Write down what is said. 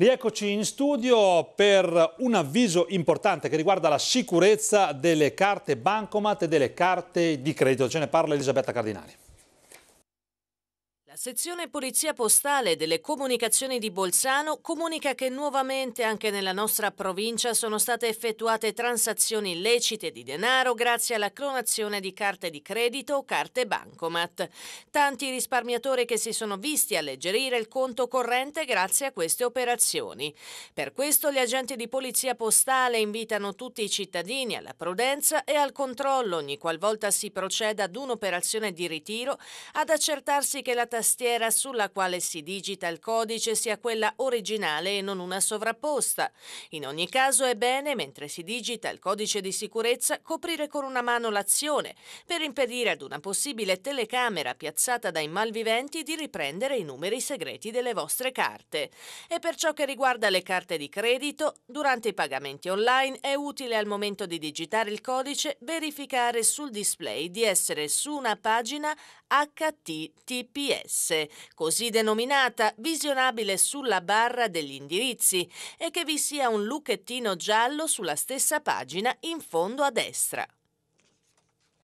Rieccoci in studio per un avviso importante che riguarda la sicurezza delle carte bancomat e delle carte di credito. Ce ne parla Elisabetta Cardinali. La sezione Polizia Postale delle Comunicazioni di Bolzano comunica che nuovamente anche nella nostra provincia sono state effettuate transazioni illecite di denaro grazie alla clonazione di carte di credito o carte bancomat. Tanti risparmiatori che si sono visti alleggerire il conto corrente grazie a queste operazioni. Per questo gli agenti di Polizia Postale invitano tutti i cittadini alla prudenza e al controllo ogni qualvolta si proceda ad un'operazione di ritiro ad accertarsi che la tassazione tastiera sulla quale si digita il codice sia quella originale e non una sovrapposta. In ogni caso è bene, mentre si digita il codice di sicurezza, coprire con una mano l'azione per impedire ad una possibile telecamera piazzata dai malviventi di riprendere i numeri segreti delle vostre carte. E per ciò che riguarda le carte di credito, durante i pagamenti online è utile al momento di digitare il codice verificare sul display di essere su una pagina HTTPS complesse, così denominata, visionabile sulla barra degli indirizzi, e che vi sia un lucchettino giallo sulla stessa pagina in fondo a destra.